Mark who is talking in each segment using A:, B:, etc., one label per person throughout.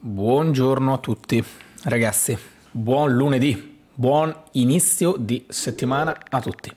A: Buongiorno a tutti, ragazzi, buon lunedì, buon inizio di settimana a tutti.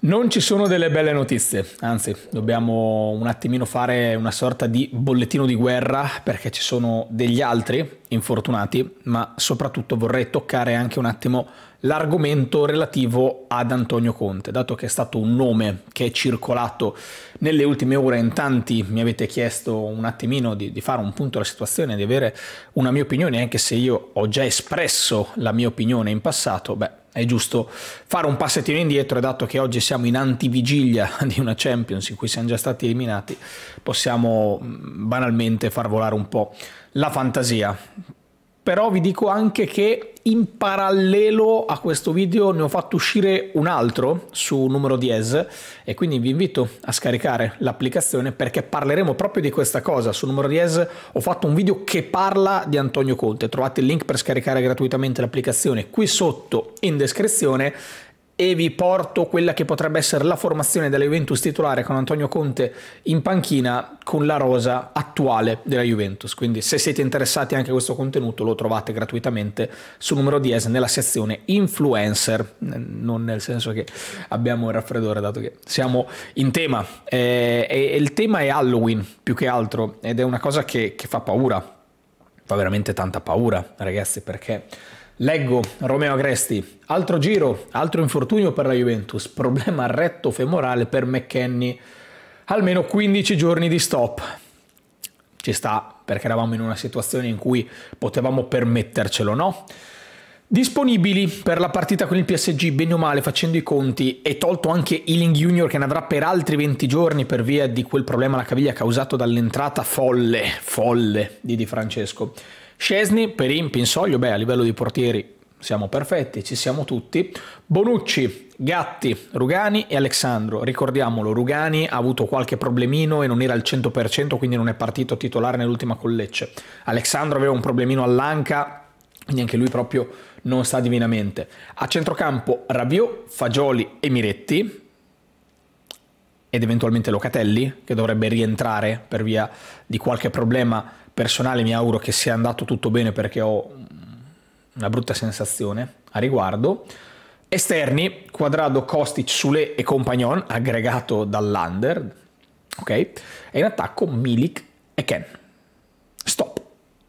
A: Non ci sono delle belle notizie, anzi dobbiamo un attimino fare una sorta di bollettino di guerra perché ci sono degli altri infortunati, ma soprattutto vorrei toccare anche un attimo l'argomento relativo ad Antonio Conte, dato che è stato un nome che è circolato nelle ultime ore, in tanti mi avete chiesto un attimino di, di fare un punto della situazione, di avere una mia opinione, anche se io ho già espresso la mia opinione in passato, beh, è giusto fare un passettino indietro e dato che oggi siamo in antivigilia di una Champions in cui siamo già stati eliminati, possiamo banalmente far volare un po' la fantasia però vi dico anche che in parallelo a questo video ne ho fatto uscire un altro su numero 10 e quindi vi invito a scaricare l'applicazione perché parleremo proprio di questa cosa. Su numero 10 ho fatto un video che parla di Antonio Conte, trovate il link per scaricare gratuitamente l'applicazione qui sotto in descrizione e vi porto quella che potrebbe essere la formazione della Juventus titolare con Antonio Conte in panchina con la rosa attuale della Juventus. Quindi se siete interessati anche a questo contenuto lo trovate gratuitamente su numero 10 nella sezione influencer, non nel senso che abbiamo il raffreddore dato che siamo in tema. Eh, e, il tema è Halloween più che altro ed è una cosa che, che fa paura, fa veramente tanta paura ragazzi perché Leggo Romeo Agresti, altro giro, altro infortunio per la Juventus, problema retto femorale per McKenny, almeno 15 giorni di stop. Ci sta perché eravamo in una situazione in cui potevamo permettercelo, no? Disponibili per la partita con il PSG, bene o male, facendo i conti, e tolto anche Ealing Junior che ne avrà per altri 20 giorni per via di quel problema alla caviglia causato dall'entrata folle, folle di Di Francesco. Scesni, Perin, Pinsoglio, beh a livello di portieri siamo perfetti, ci siamo tutti. Bonucci, Gatti, Rugani e Alessandro. Ricordiamolo, Rugani ha avuto qualche problemino e non era al 100%, quindi non è partito titolare nell'ultima collecce. Alessandro aveva un problemino all'anca, quindi anche lui proprio non sta divinamente. A centrocampo Rabiot, Fagioli e Miretti ed eventualmente Locatelli, che dovrebbe rientrare per via di qualche problema personale mi auguro che sia andato tutto bene perché ho una brutta sensazione a riguardo. Esterni, quadrado Kostic, Sule e Compagnon, aggregato dall'Under, ok? E in attacco Milik e Ken. Stop.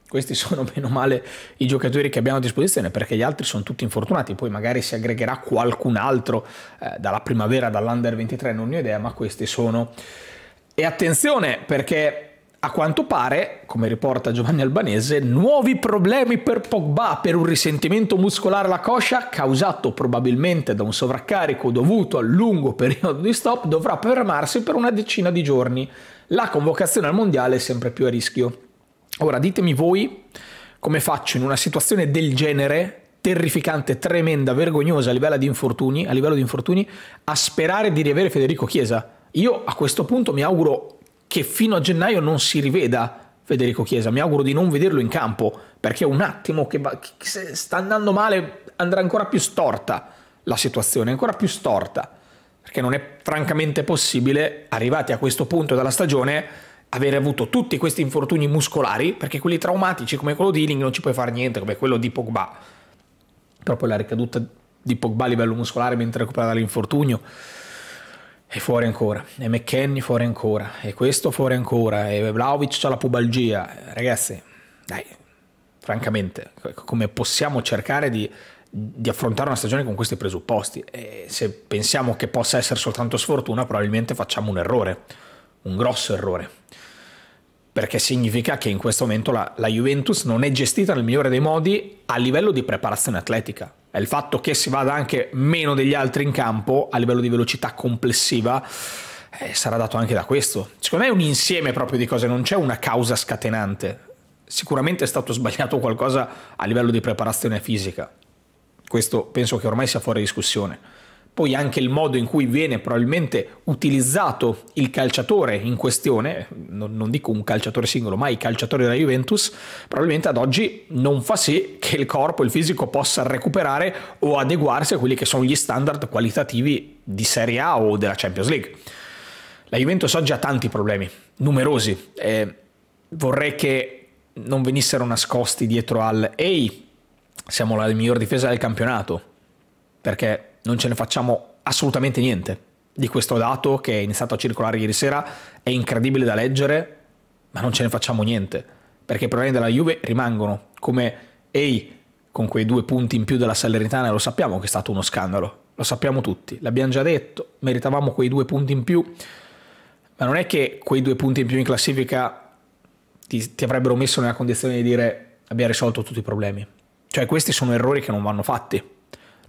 A: Questi sono meno male i giocatori che abbiamo a disposizione perché gli altri sono tutti infortunati, poi magari si aggregherà qualcun altro eh, dalla primavera, dall'Under 23, non ne ho idea, ma questi sono... E attenzione perché a quanto pare, come riporta Giovanni Albanese, nuovi problemi per Pogba per un risentimento muscolare alla coscia causato probabilmente da un sovraccarico dovuto al lungo periodo di stop dovrà fermarsi per una decina di giorni. La convocazione al mondiale è sempre più a rischio. Ora ditemi voi come faccio in una situazione del genere, terrificante, tremenda, vergognosa a livello di infortuni, a, livello di infortuni, a sperare di riavere Federico Chiesa. Io a questo punto mi auguro che fino a gennaio non si riveda Federico Chiesa. Mi auguro di non vederlo in campo perché è un attimo che, va, che se sta andando male andrà ancora più storta la situazione, ancora più storta perché non è francamente possibile, arrivati a questo punto della stagione, avere avuto tutti questi infortuni muscolari, perché quelli traumatici come quello di Illing non ci puoi fare niente, come quello di Pogba. Proprio la ricaduta di Pogba a livello muscolare mentre recupera l'infortunio. E fuori ancora, e McKenny fuori ancora, e questo fuori ancora, e Vlaovic ha la pubalgia. Ragazzi, dai, francamente, come possiamo cercare di, di affrontare una stagione con questi presupposti? E se pensiamo che possa essere soltanto sfortuna, probabilmente facciamo un errore, un grosso errore perché significa che in questo momento la, la, Juventus non è gestita nel migliore dei modi a livello di preparazione atletica il fatto che si vada anche meno degli altri in campo a livello di velocità complessiva eh, sarà dato anche da questo. Secondo me è un insieme proprio di cose, non c'è una causa scatenante. Sicuramente è stato sbagliato qualcosa a livello di preparazione fisica. Questo penso che ormai sia fuori discussione poi anche il modo in cui viene probabilmente utilizzato il calciatore in questione, non, non dico un calciatore singolo, ma i calciatori della Juventus, probabilmente ad oggi non fa sì che il corpo, il fisico possa recuperare o adeguarsi a quelli che sono gli standard qualitativi di Serie A o della Champions League. La Juventus oggi ha tanti problemi, numerosi. e vorrei che non venissero nascosti dietro al ehi, siamo la miglior difesa del campionato, perché non ce ne facciamo assolutamente niente di questo dato che è iniziato a circolare ieri sera, è incredibile da leggere, ma non ce ne facciamo niente, perché i problemi della Juve rimangono come Ehi, con quei due punti in più della Salernitana, lo sappiamo che è stato uno scandalo, lo sappiamo tutti, l'abbiamo già detto, meritavamo quei due punti in più, ma non è che quei due punti in più in classifica ti, ti avrebbero messo nella condizione di dire abbiamo risolto tutti i problemi. Cioè questi sono errori che non vanno fatti.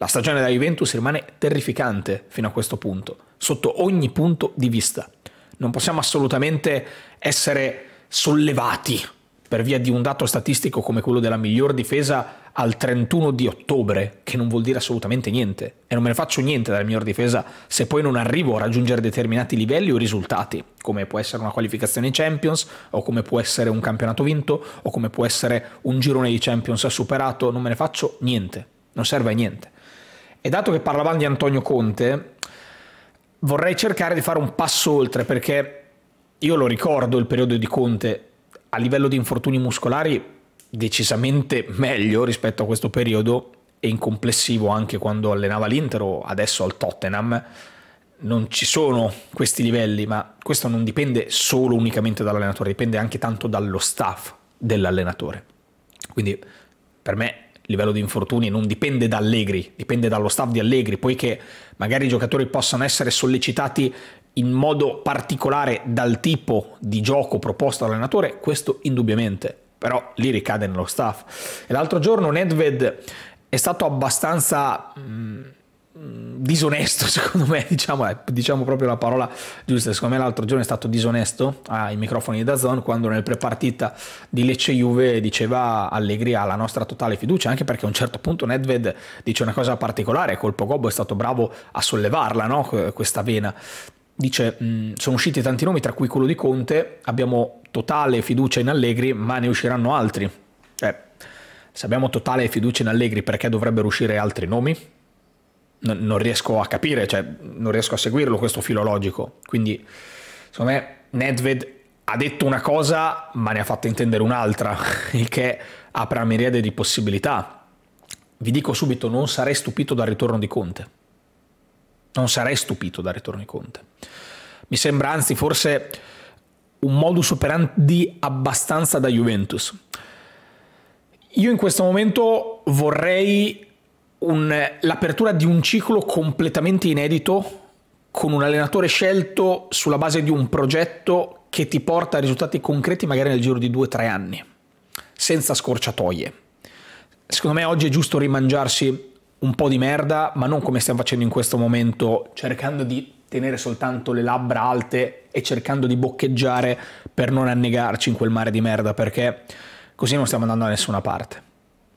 A: La stagione della Juventus rimane terrificante fino a questo punto, sotto ogni punto di vista. Non possiamo assolutamente essere sollevati per via di un dato statistico come quello della miglior difesa al 31 di ottobre, che non vuol dire assolutamente niente. E non me ne faccio niente dalla miglior difesa se poi non arrivo a raggiungere determinati livelli o risultati, come può essere una qualificazione in Champions, o come può essere un campionato vinto, o come può essere un girone di Champions superato, non me ne faccio niente, non serve a niente. E dato che parlavamo di Antonio Conte, vorrei cercare di fare un passo oltre perché io lo ricordo il periodo di Conte a livello di infortuni muscolari decisamente meglio rispetto a questo periodo e in complessivo anche quando allenava l'Inter o adesso al Tottenham non ci sono questi livelli, ma questo non dipende solo unicamente dall'allenatore, dipende anche tanto dallo staff dell'allenatore. Quindi per me livello di infortuni non dipende da Allegri, dipende dallo staff di Allegri, poiché magari i giocatori possano essere sollecitati in modo particolare dal tipo di gioco proposto dall'allenatore, questo indubbiamente, però lì ricade nello staff. E l'altro giorno Nedved è stato abbastanza... Mh, mm, Mm, disonesto secondo me diciamo, diciamo, proprio la parola giusta secondo me l'altro giorno è stato disonesto ai microfoni di Dazon quando nel prepartita di Lecce-Juve diceva Allegri ha la nostra totale fiducia anche perché a un certo punto Nedved dice una cosa particolare Colpo Gobbo è stato bravo a sollevarla no? questa vena dice mm, sono usciti tanti nomi tra cui quello di Conte abbiamo totale fiducia in Allegri ma ne usciranno altri cioè se abbiamo totale fiducia in Allegri perché dovrebbero uscire altri nomi? non riesco a capire, cioè non riesco a seguirlo questo filologico. Quindi, secondo me, Nedved ha detto una cosa ma ne ha fatta intendere un'altra, il che apre una miriade di possibilità. Vi dico subito, non sarei stupito dal ritorno di Conte. Non sarei stupito dal ritorno di Conte. Mi sembra anzi forse un modus operandi abbastanza da Juventus. Io in questo momento vorrei un, l'apertura di un ciclo completamente inedito con un allenatore scelto sulla base di un progetto che ti porta a risultati concreti magari nel giro di due o tre anni, senza scorciatoie. Secondo me oggi è giusto rimangiarsi un po' di merda, ma non come stiamo facendo in questo momento, cercando di tenere soltanto le labbra alte e cercando di boccheggiare per non annegarci in quel mare di merda, perché così non stiamo andando da nessuna parte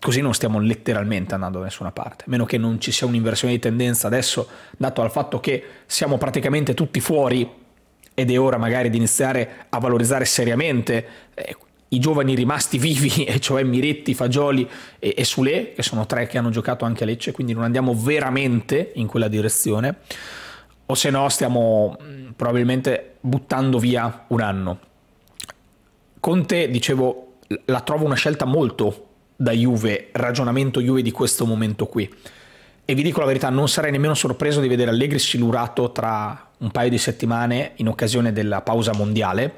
A: così non stiamo letteralmente andando da nessuna parte, a meno che non ci sia un'inversione di tendenza adesso, dato al fatto che siamo praticamente tutti fuori ed è ora magari di iniziare a valorizzare seriamente eh, i giovani rimasti vivi, e cioè Miretti, Fagioli e, e Sule, che sono tre che hanno giocato anche a Lecce, quindi non andiamo veramente in quella direzione, o se no stiamo mm, probabilmente buttando via un anno. Conte, dicevo, la trovo una scelta molto da Juve, ragionamento Juve di questo momento qui. E vi dico la verità, non sarei nemmeno sorpreso di vedere Allegri silurato tra un paio di settimane in occasione della pausa mondiale,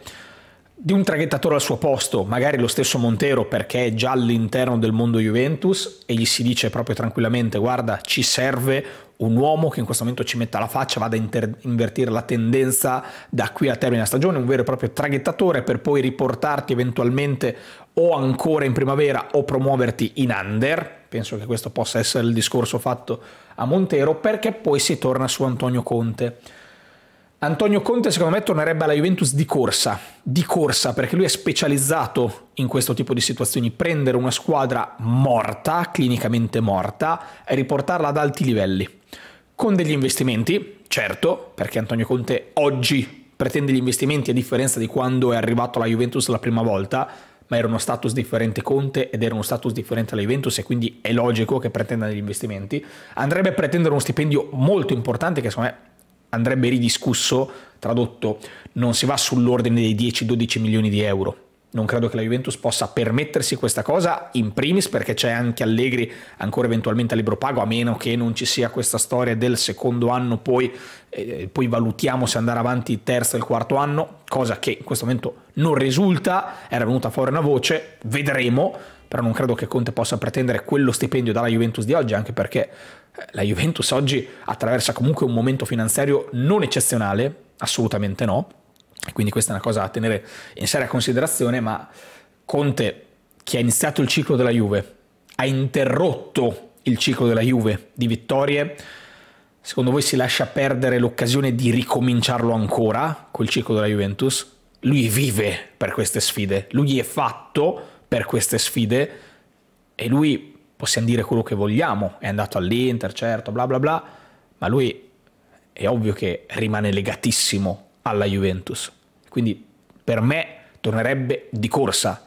A: di un traghettatore al suo posto, magari lo stesso Montero perché è già all'interno del mondo Juventus e gli si dice proprio tranquillamente guarda ci serve un uomo che in questo momento ci metta la faccia, vada a invertire la tendenza da qui a termine della stagione, un vero e proprio traghettatore per poi riportarti eventualmente o ancora in primavera o promuoverti in under. Penso che questo possa essere il discorso fatto a Montero perché poi si torna su Antonio Conte. Antonio Conte secondo me tornerebbe alla Juventus di corsa, di corsa perché lui è specializzato in questo tipo di situazioni, prendere una squadra morta, clinicamente morta, e riportarla ad alti livelli, con degli investimenti, certo, perché Antonio Conte oggi pretende gli investimenti a differenza di quando è arrivato alla Juventus la prima volta, ma era uno status differente Conte ed era uno status differente alla Juventus e quindi è logico che pretenda degli investimenti. Andrebbe a pretendere uno stipendio molto importante che secondo me andrebbe ridiscusso, tradotto, non si va sull'ordine dei 10-12 milioni di euro. Non credo che la Juventus possa permettersi questa cosa, in primis perché c'è anche Allegri ancora eventualmente a libro pago, a meno che non ci sia questa storia del secondo anno, poi, eh, poi valutiamo se andare avanti il terzo e il quarto anno, cosa che in questo momento non risulta, era venuta fuori una voce, vedremo, però non credo che Conte possa pretendere quello stipendio dalla Juventus di oggi, anche perché eh, la Juventus oggi attraversa comunque un momento finanziario non eccezionale, assolutamente no, e quindi questa è una cosa da tenere in seria considerazione, ma Conte, che ha iniziato il ciclo della Juve, ha interrotto il ciclo della Juve di vittorie, secondo voi si lascia perdere l'occasione di ricominciarlo ancora quel ciclo della Juventus? lui vive per queste sfide, lui è fatto per queste sfide e lui possiamo dire quello che vogliamo, è andato all'Inter, certo, bla bla bla, ma lui è ovvio che rimane legatissimo alla Juventus. Quindi per me tornerebbe di corsa.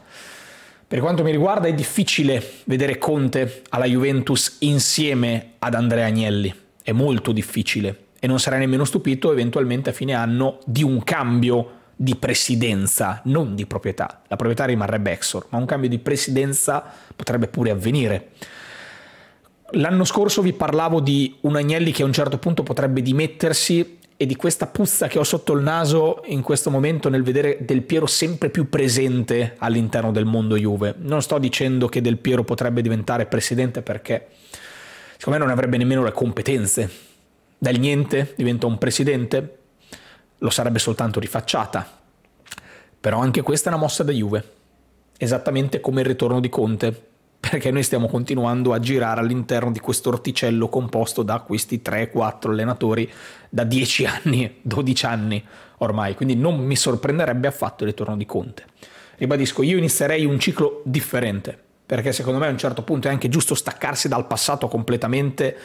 A: Per quanto mi riguarda è difficile vedere Conte alla Juventus insieme ad Andrea Agnelli, è molto difficile e non sarei nemmeno stupito eventualmente a fine anno di un cambio di presidenza, non di proprietà. La proprietà rimarrebbe Exor, ma un cambio di presidenza potrebbe pure avvenire. L'anno scorso vi parlavo di un Agnelli che a un certo punto potrebbe dimettersi e di questa puzza che ho sotto il naso in questo momento nel vedere Del Piero sempre più presente all'interno del mondo Juve. Non sto dicendo che Del Piero potrebbe diventare presidente perché secondo me non avrebbe nemmeno le competenze. Dal niente diventa un presidente, lo sarebbe soltanto rifacciata. Però anche questa è una mossa da Juve, esattamente come il ritorno di Conte, perché noi stiamo continuando a girare all'interno di questo orticello composto da questi 3-4 allenatori da 10 anni, 12 anni ormai, quindi non mi sorprenderebbe affatto il ritorno di Conte. Ribadisco, io inizierei un ciclo differente, perché secondo me a un certo punto è anche giusto staccarsi dal passato completamente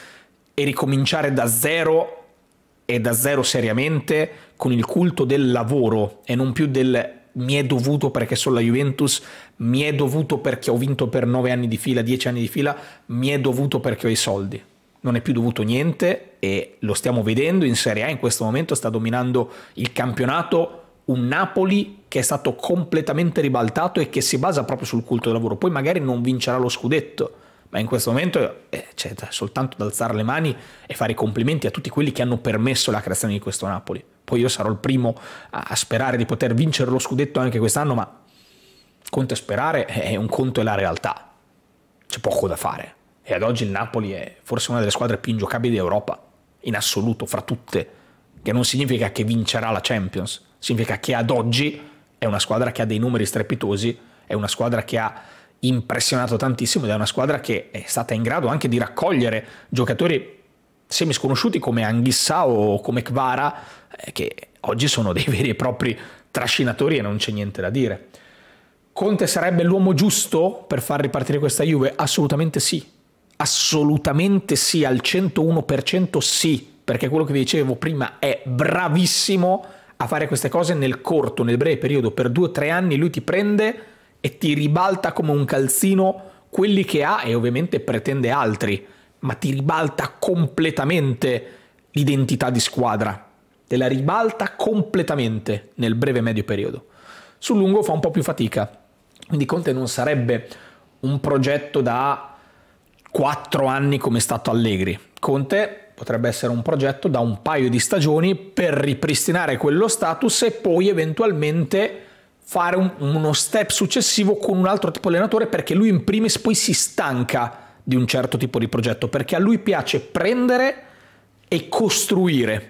A: e ricominciare da zero e da zero seriamente con il culto del lavoro e non più del mi è dovuto perché sono la Juventus, mi è dovuto perché ho vinto per nove anni di fila, dieci anni di fila, mi è dovuto perché ho i soldi. Non è più dovuto niente e lo stiamo vedendo in Serie A in questo momento sta dominando il campionato un Napoli che è stato completamente ribaltato e che si basa proprio sul culto del lavoro. Poi magari non vincerà lo scudetto, ma in questo momento eh, c'è cioè, soltanto ad alzare le mani e fare i complimenti a tutti quelli che hanno permesso la creazione di questo Napoli. Poi io sarò il primo a, a sperare di poter vincere lo scudetto anche quest'anno, ma conto è sperare, eh, è un conto è la realtà. C'è poco da fare. E ad oggi il Napoli è forse una delle squadre più ingiocabili d'Europa, in assoluto, fra tutte. Che non significa che vincerà la Champions, significa che ad oggi è una squadra che ha dei numeri strepitosi, è una squadra che ha impressionato tantissimo ed è una squadra che è stata in grado anche di raccogliere giocatori semisconosciuti come Anghissà o come Kvara, eh, che oggi sono dei veri e propri trascinatori e non c'è niente da dire. Conte sarebbe l'uomo giusto per far ripartire questa Juve? Assolutamente sì. Assolutamente sì, al 101% sì, perché quello che vi dicevo prima è bravissimo a fare queste cose nel corto, nel breve periodo, per due o tre anni lui ti prende e ti ribalta come un calzino quelli che ha e ovviamente pretende altri, ma ti ribalta completamente l'identità di squadra. Te la ribalta completamente nel breve medio periodo. Sul lungo fa un po' più fatica. Quindi Conte non sarebbe un progetto da quattro anni come è stato Allegri. Conte potrebbe essere un progetto da un paio di stagioni per ripristinare quello status e poi eventualmente fare un, uno step successivo con un altro tipo di allenatore perché lui in primis poi si stanca di un certo tipo di progetto perché a lui piace prendere e costruire.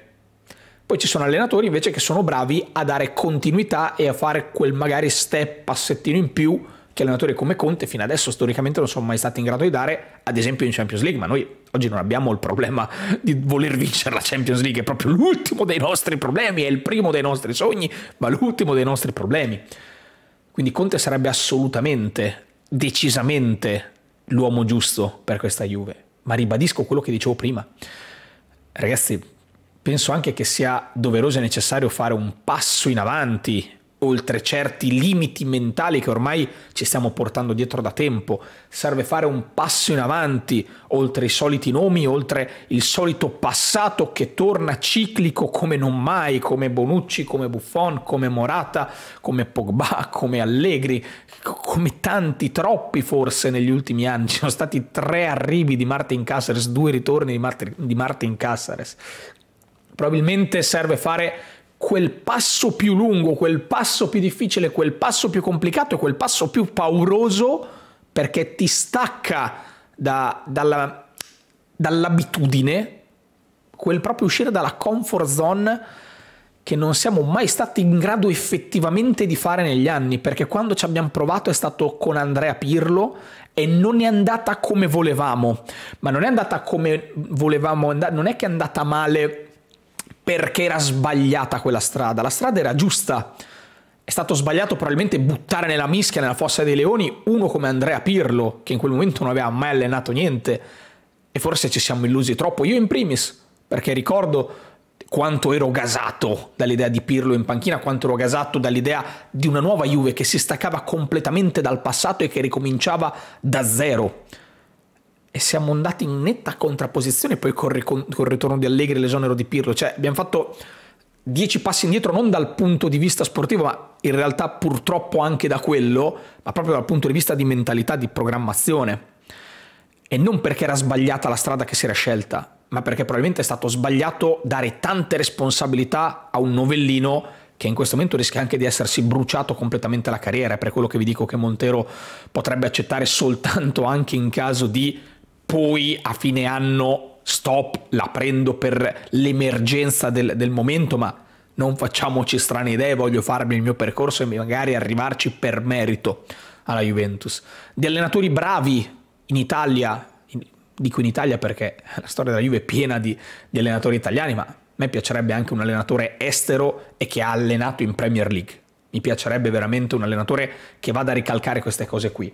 A: Poi ci sono allenatori invece che sono bravi a dare continuità e a fare quel magari step, passettino in più che allenatori come Conte fino adesso storicamente non sono mai stati in grado di dare, ad esempio in Champions League, ma noi oggi non abbiamo il problema di voler vincere la Champions League, è proprio l'ultimo dei nostri problemi, è il primo dei nostri sogni, ma l'ultimo dei nostri problemi. Quindi Conte sarebbe assolutamente, decisamente l'uomo giusto per questa Juve, ma ribadisco quello che dicevo prima. Ragazzi, penso anche che sia doveroso e necessario fare un passo in avanti oltre certi limiti mentali che ormai ci stiamo portando dietro da tempo. Serve fare un passo in avanti, oltre i soliti nomi, oltre il solito passato che torna ciclico come non mai, come Bonucci, come Buffon, come Morata, come Pogba, come Allegri, come tanti, troppi forse negli ultimi anni. Ci sono stati tre arrivi di Martin Cáceres, due ritorni di Martin, di Martin Cáceres. Probabilmente serve fare quel passo più lungo, quel passo più difficile, quel passo più complicato quel passo più pauroso perché ti stacca da, dalla, dall'abitudine, quel proprio uscire dalla comfort zone che non siamo mai stati in grado effettivamente di fare negli anni, perché quando ci abbiamo provato è stato con Andrea Pirlo e non è andata come volevamo, ma non è andata come volevamo, non è che è andata male perché era sbagliata quella strada, la strada era giusta. È stato sbagliato probabilmente buttare nella mischia, nella fossa dei leoni, uno come Andrea Pirlo, che in quel momento non aveva mai allenato niente. E forse ci siamo illusi troppo, io in primis, perché ricordo quanto ero gasato dall'idea di Pirlo in panchina, quanto ero gasato dall'idea di una nuova Juve che si staccava completamente dal passato e che ricominciava da zero e siamo andati in netta contrapposizione poi col, con il ritorno di Allegri e l'esonero di Pirlo. Cioè, abbiamo fatto dieci passi indietro non dal punto di vista sportivo, ma in realtà purtroppo anche da quello, ma proprio dal punto di vista di mentalità, di programmazione. E non perché era sbagliata la strada che si era scelta, ma perché probabilmente è stato sbagliato dare tante responsabilità a un novellino che in questo momento rischia anche di essersi bruciato completamente la carriera, è per quello che vi dico che Montero potrebbe accettare soltanto anche in caso di poi a fine anno stop, la prendo per l'emergenza del, del momento, ma non facciamoci strane idee, voglio farmi il mio percorso e magari arrivarci per merito alla Juventus. Di allenatori bravi in Italia, in, dico in Italia perché la storia della Juve è piena di, di allenatori italiani, ma a me piacerebbe anche un allenatore estero e che ha allenato in Premier League. Mi piacerebbe veramente un allenatore che vada a ricalcare queste cose qui.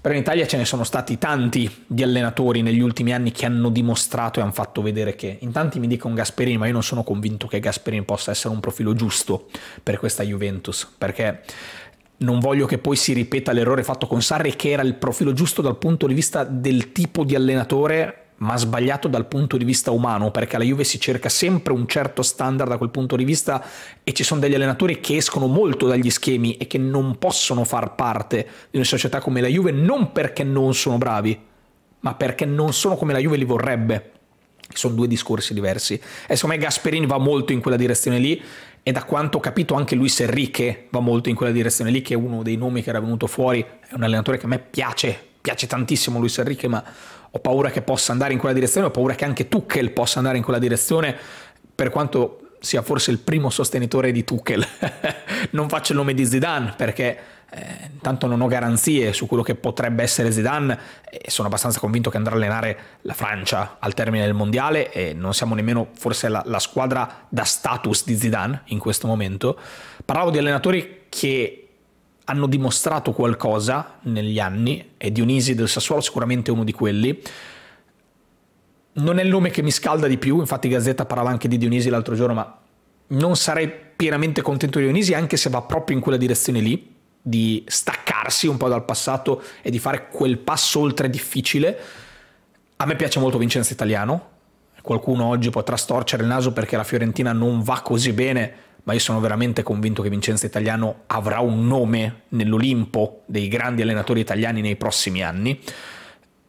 A: Però in Italia ce ne sono stati tanti di allenatori negli ultimi anni che hanno dimostrato e hanno fatto vedere che. In tanti mi dicono Gasperini, ma io non sono convinto che Gasperini possa essere un profilo giusto per questa Juventus, perché non voglio che poi si ripeta l'errore fatto con Sarri, che era il profilo giusto dal punto di vista del tipo di allenatore ma sbagliato dal punto di vista umano, perché alla Juve si cerca sempre un certo standard da quel punto di vista e ci sono degli allenatori che escono molto dagli schemi e che non possono far parte di una società come la Juve non perché non sono bravi, ma perché non sono come la Juve li vorrebbe. Sono due discorsi diversi. E secondo me Gasperini va molto in quella direzione lì e da quanto ho capito anche Luis Enrique va molto in quella direzione lì, che è uno dei nomi che era venuto fuori, è un allenatore che a me piace piace tantissimo Luis Enrique, ma ho paura che possa andare in quella direzione, ho paura che anche Tuchel possa andare in quella direzione, per quanto sia forse il primo sostenitore di Tuchel. non faccio il nome di Zidane perché eh, tanto non ho garanzie su quello che potrebbe essere Zidane e sono abbastanza convinto che andrà a allenare la Francia al termine del mondiale e non siamo nemmeno forse la, la squadra da status di Zidane in questo momento. Parlavo di allenatori che hanno dimostrato qualcosa negli anni, e Dionisi del Sassuolo sicuramente uno di quelli. Non è il nome che mi scalda di più, infatti Gazzetta parlava anche di Dionisi l'altro giorno, ma non sarei pienamente contento di Dionisi anche se va proprio in quella direzione lì, di staccarsi un po' dal passato e di fare quel passo oltre difficile. A me piace molto Vincenzo Italiano, qualcuno oggi potrà storcere il naso perché la Fiorentina non va così bene ma io sono veramente convinto che Vincenzo Italiano avrà un nome nell'Olimpo dei grandi allenatori italiani nei prossimi anni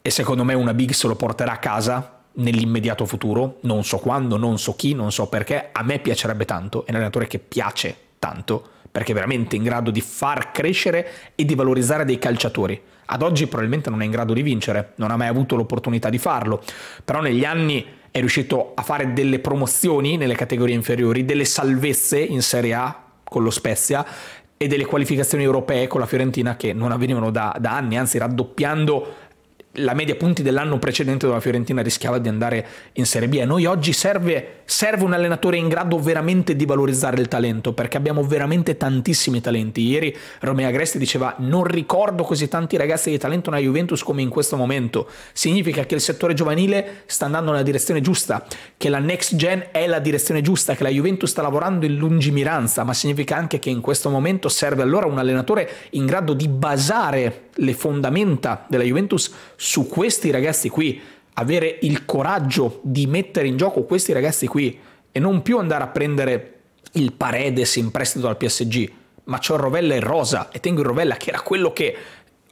A: e secondo me una Big se lo porterà a casa nell'immediato futuro, non so quando, non so chi, non so perché, a me piacerebbe tanto, è un allenatore che piace tanto, perché è veramente in grado di far crescere e di valorizzare dei calciatori. Ad oggi probabilmente non è in grado di vincere, non ha mai avuto l'opportunità di farlo, però negli anni è riuscito a fare delle promozioni nelle categorie inferiori, delle salvezze in Serie A con lo Spezia e delle qualificazioni europee con la Fiorentina che non avvenivano da, da anni, anzi raddoppiando la media punti dell'anno precedente dove la Fiorentina rischiava di andare in Serie B. A noi oggi serve, serve, un allenatore in grado veramente di valorizzare il talento, perché abbiamo veramente tantissimi talenti. Ieri Romeo Agresti diceva non ricordo così tanti ragazzi di talento nella Juventus come in questo momento. Significa che il settore giovanile sta andando nella direzione giusta, che la next gen è la direzione giusta, che la Juventus sta lavorando in lungimiranza, ma significa anche che in questo momento serve allora un allenatore in grado di basare le fondamenta della Juventus su questi ragazzi qui, avere il coraggio di mettere in gioco questi ragazzi qui e non più andare a prendere il Paredes in prestito dal PSG, ma c'ho il Rovella e il Rosa e tengo il Rovella che era quello che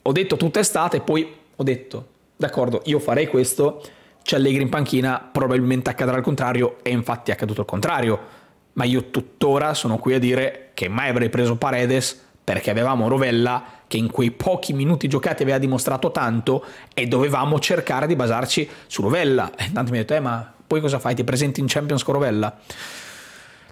A: ho detto tutta estate e poi ho detto, d'accordo, io farei questo, c'è Allegri in panchina, probabilmente accadrà il contrario e infatti è accaduto il contrario. Ma io tuttora sono qui a dire che mai avrei preso Paredes perché avevamo Rovella che in quei pochi minuti giocati aveva dimostrato tanto e dovevamo cercare di basarci su Rovella. E eh, tanto mi ha detto, eh ma poi cosa fai? Ti presenti in Champions con Rovella?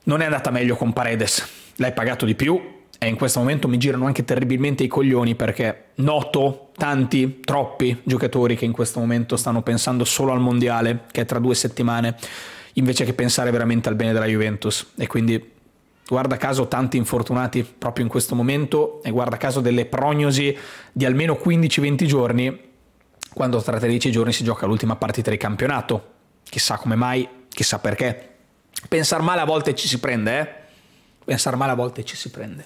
A: Non è andata meglio con Paredes, l'hai pagato di più e in questo momento mi girano anche terribilmente i coglioni perché noto tanti, troppi giocatori che in questo momento stanno pensando solo al mondiale che è tra due settimane invece che pensare veramente al bene della Juventus e quindi guarda caso tanti infortunati proprio in questo momento e guarda caso delle prognosi di almeno 15-20 giorni quando tra 13 giorni si gioca l'ultima partita di campionato. Chissà come mai, chissà perché. Pensar male a volte ci si prende, eh? Pensar male a volte ci si prende.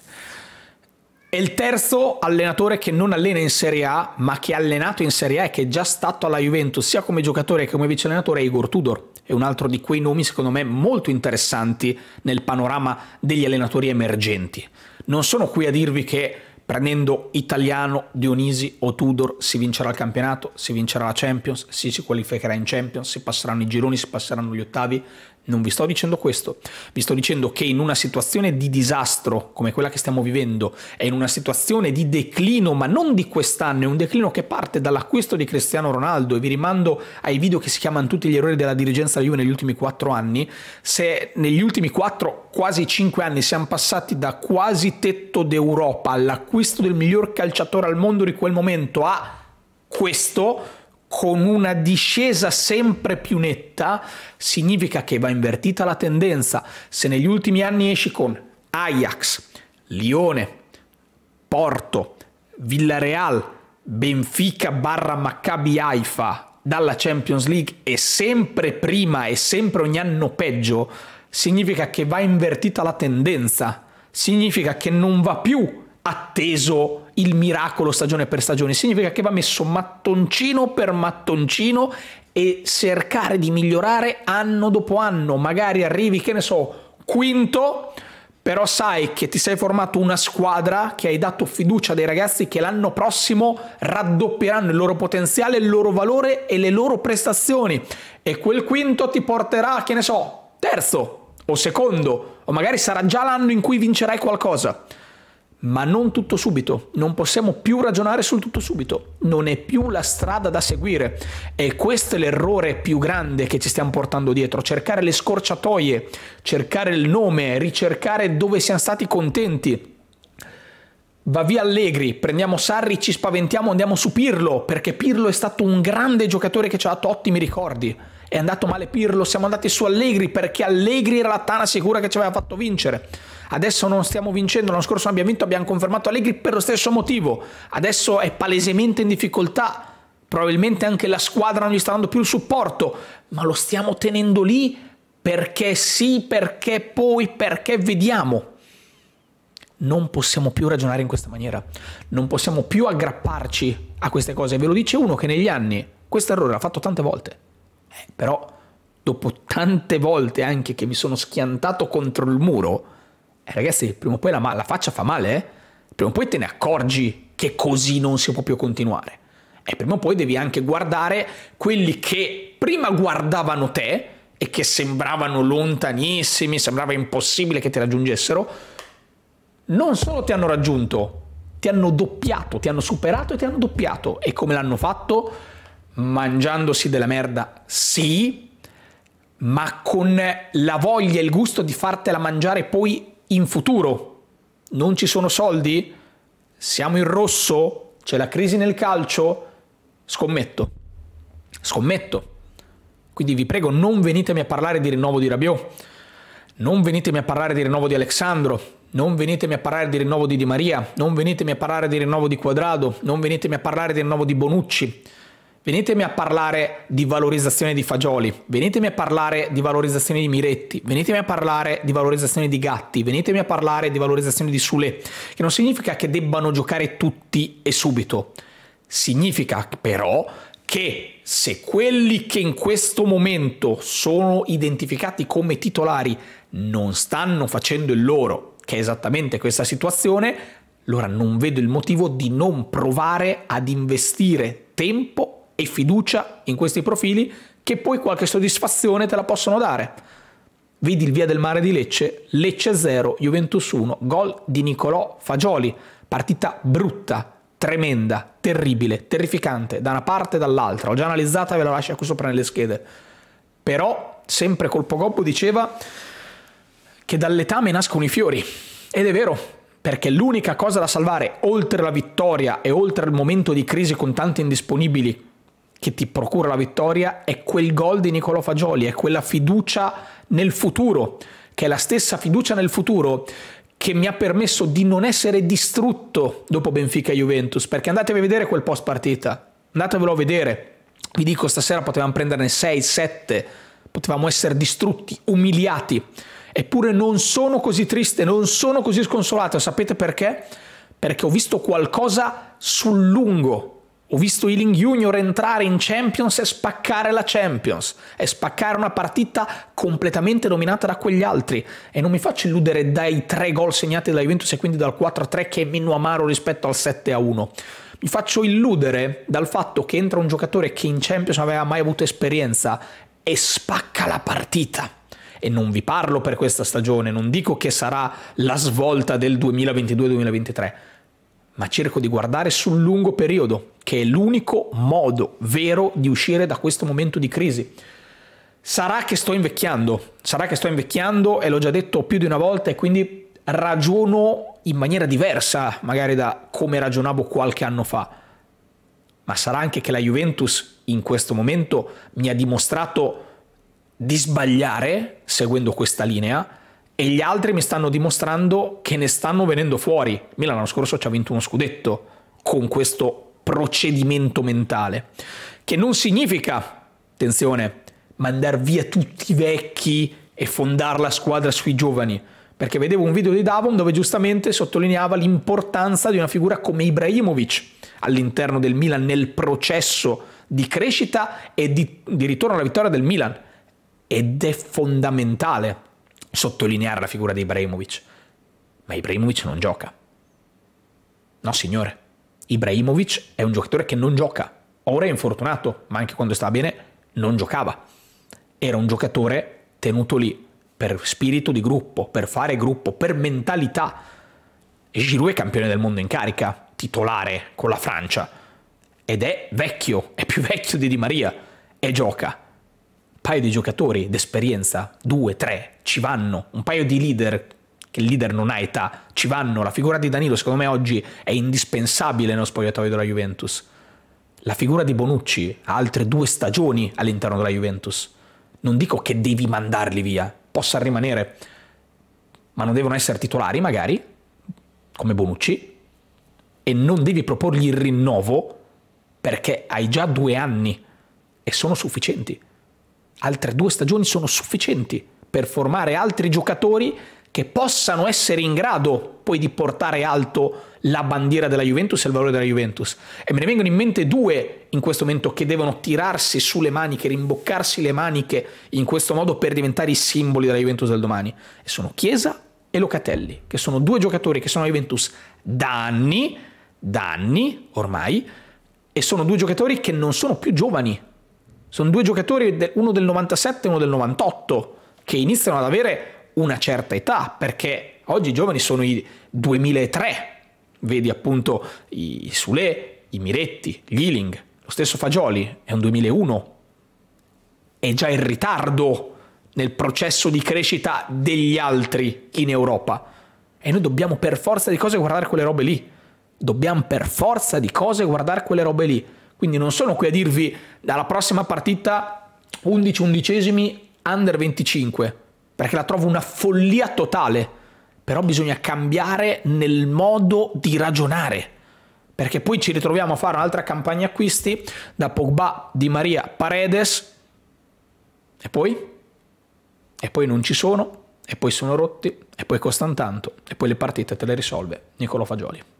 A: È il terzo allenatore che non allena in Serie A, ma che ha allenato in Serie A e che è già stato alla Juventus sia come giocatore che come vice allenatore, è Igor Tudor è un altro di quei nomi secondo me molto interessanti nel panorama degli allenatori emergenti. Non sono qui a dirvi che prendendo Italiano, Dionisi o Tudor si vincerà il campionato, si vincerà la Champions, si, si qualificherà in Champions, si passeranno i gironi, si passeranno gli ottavi, non vi sto dicendo questo, vi sto dicendo che in una situazione di disastro come quella che stiamo vivendo e in una situazione di declino, ma non di quest'anno, è un declino che parte dall'acquisto di Cristiano Ronaldo e vi rimando ai video che si chiamano tutti gli errori della dirigenza della Juve negli ultimi 4 anni, se negli ultimi 4, quasi 5 anni siamo passati da quasi tetto d'Europa all'acquisto del miglior calciatore al mondo di quel momento a questo, con una discesa sempre più netta, significa che va invertita la tendenza. Se negli ultimi anni esci con Ajax, Lione, Porto, Villareal, Benfica barra Maccabi Haifa dalla Champions League e sempre prima e sempre ogni anno peggio, significa che va invertita la tendenza. Significa che non va più atteso il miracolo stagione per stagione, significa che va messo mattoncino per mattoncino e cercare di migliorare anno dopo anno, magari arrivi, che ne so, quinto, però sai che ti sei formato una squadra che hai dato fiducia dei ragazzi che l'anno prossimo raddoppieranno il loro potenziale, il loro valore e le loro prestazioni e quel quinto ti porterà, che ne so, terzo o secondo o magari sarà già l'anno in cui vincerai qualcosa ma non tutto subito, non possiamo più ragionare sul tutto subito, non è più la strada da seguire e questo è l'errore più grande che ci stiamo portando dietro, cercare le scorciatoie, cercare il nome, ricercare dove siamo stati contenti. Va via Allegri, prendiamo Sarri, ci spaventiamo, andiamo su Pirlo, perché Pirlo è stato un grande giocatore che ci ha dato ottimi ricordi. È andato male Pirlo, siamo andati su Allegri perché Allegri era la tana sicura che ci aveva fatto vincere. Adesso non stiamo vincendo, l'anno scorso non abbiamo vinto, abbiamo confermato Allegri per lo stesso motivo. Adesso è palesemente in difficoltà, probabilmente anche la squadra non gli sta dando più il supporto, ma lo stiamo tenendo lì perché sì, perché poi, perché vediamo. Non possiamo più ragionare in questa maniera, non possiamo più aggrapparci a queste cose. Ve lo dice uno che negli anni questo errore l'ha fatto tante volte, eh, però dopo tante volte anche che mi sono schiantato contro il muro, eh, ragazzi, prima o poi la, la faccia fa male, eh? Prima o poi te ne accorgi che così non si può più continuare. E prima o poi devi anche guardare quelli che prima guardavano te e che sembravano lontanissimi, sembrava impossibile che ti raggiungessero, non solo ti hanno raggiunto, ti hanno doppiato, ti hanno superato e ti hanno doppiato. E come l'hanno fatto? Mangiandosi della merda, sì, ma con la voglia e il gusto di fartela mangiare poi in futuro. Non ci sono soldi? Siamo in rosso? C'è la crisi nel calcio? Scommetto. Scommetto. Quindi vi prego, non venitemi a parlare di rinnovo di Rabiot. Non venitemi a parlare di rinnovo di Alessandro. Non venitemi a parlare di rinnovo di Di Maria. Non venitemi a parlare di rinnovo di Quadrado. Non venitemi a parlare di rinnovo di Bonucci. Venitemi a parlare di valorizzazione di fagioli, venitemi a parlare di valorizzazione di miretti, venitemi a parlare di valorizzazione di gatti, venitemi a parlare di valorizzazione di sule, che non significa che debbano giocare tutti e subito. Significa però che se quelli che in questo momento sono identificati come titolari non stanno facendo il loro, che è esattamente questa situazione, allora non vedo il motivo di non provare ad investire tempo e fiducia in questi profili che poi qualche soddisfazione te la possono dare. Vedi il via del mare di Lecce, Lecce 0, Juventus 1, gol di Nicolò Fagioli, partita brutta, tremenda, terribile, terrificante, da una parte e dall'altra, ho già analizzata, ve la lascio qui sopra nelle schede, però sempre Colpo Coppo diceva che dall'etame nascono i fiori, ed è vero, perché l'unica cosa da salvare, oltre la vittoria e oltre il momento di crisi con tanti indisponibili che ti procura la vittoria è quel gol di Nicolò Fagioli, è quella fiducia nel futuro, che è la stessa fiducia nel futuro che mi ha permesso di non essere distrutto dopo Benfica e Juventus, perché andatevi a vedere quel post partita, andatevelo a vedere. Vi dico, stasera potevamo prenderne 6, 7, potevamo essere distrutti, umiliati. Eppure non sono così triste, non sono così sconsolato. Sapete perché? Perché ho visto qualcosa sul lungo ho visto Ealing Junior entrare in Champions e spaccare la Champions, e spaccare una partita completamente dominata da quegli altri. E non mi faccio illudere dai tre gol segnati dalla Juventus e quindi dal 4-3 che è meno amaro rispetto al 7-1. Mi faccio illudere dal fatto che entra un giocatore che in Champions non aveva mai avuto esperienza e spacca la partita e non vi parlo per questa stagione, non dico che sarà la svolta del 2022-2023, ma cerco di guardare sul lungo periodo, che è l'unico modo vero di uscire da questo momento di crisi. Sarà che sto invecchiando, sarà che sto invecchiando e l'ho già detto più di una volta e quindi ragiono in maniera diversa magari da come ragionavo qualche anno fa. Ma sarà anche che la Juventus in questo momento mi ha dimostrato di sbagliare seguendo questa linea e gli altri mi stanno dimostrando che ne stanno venendo fuori. Milan l'anno scorso ci ha vinto uno scudetto con questo procedimento mentale, che non significa, attenzione, mandare via tutti i vecchi e fondare la squadra sui giovani, perché vedevo un video di Davon dove giustamente sottolineava l'importanza di una figura come Ibrahimovic all'interno del Milan nel processo di crescita e di, di ritorno alla vittoria del Milan, ed è fondamentale sottolineare la figura di Ibrahimovic. Ma Ibrahimovic non gioca. No, signore. Ibrahimovic è un giocatore che non gioca. Ora è infortunato, ma anche quando sta bene non giocava. Era un giocatore tenuto lì per spirito di gruppo, per fare gruppo, per mentalità. Giroud è campione del mondo in carica, titolare con la Francia. Ed è vecchio, è più vecchio di Di Maria e gioca paio di giocatori d'esperienza, due, tre, ci vanno, un paio di leader che il leader non ha età, ci vanno. La figura di Danilo, secondo me, oggi è indispensabile nello spogliatoio della Juventus. La figura di Bonucci ha altre due stagioni all'interno della Juventus. Non dico che devi mandarli via, possa rimanere, ma non devono essere titolari, magari, come Bonucci, e non devi proporgli il rinnovo perché hai già due anni e sono sufficienti altre due stagioni sono sufficienti per formare altri giocatori che possano essere in grado poi di portare alto la bandiera della Juventus e il valore della Juventus. E me ne vengono in mente due in questo momento che devono tirarsi sulle maniche, rimboccarsi le maniche in questo modo per diventare i simboli della Juventus del domani. E sono Chiesa e Locatelli, che sono due giocatori che sono a Juventus da anni, da anni ormai, e sono due giocatori che non sono più giovani, sono due giocatori, uno del 97 e uno del 98, che iniziano ad avere una certa età, perché oggi i giovani sono i 2003. Vedi appunto i Sule, i Miretti, gli Ealing, lo stesso Fagioli, è un 2001. È già in ritardo nel processo di crescita degli altri in Europa. E noi dobbiamo per forza di cose guardare quelle robe lì. Dobbiamo per forza di cose guardare quelle robe lì. Quindi non sono qui a dirvi dalla prossima partita 11 undicesimi under 25, perché la trovo una follia totale, però bisogna cambiare nel modo di ragionare. Perché poi ci ritroviamo a fare un'altra campagna acquisti da Pogba, Di Maria, Paredes e poi? E poi non ci sono, e poi sono rotti, e poi costano tanto, e poi le partite te le risolve Niccolo Fagioli.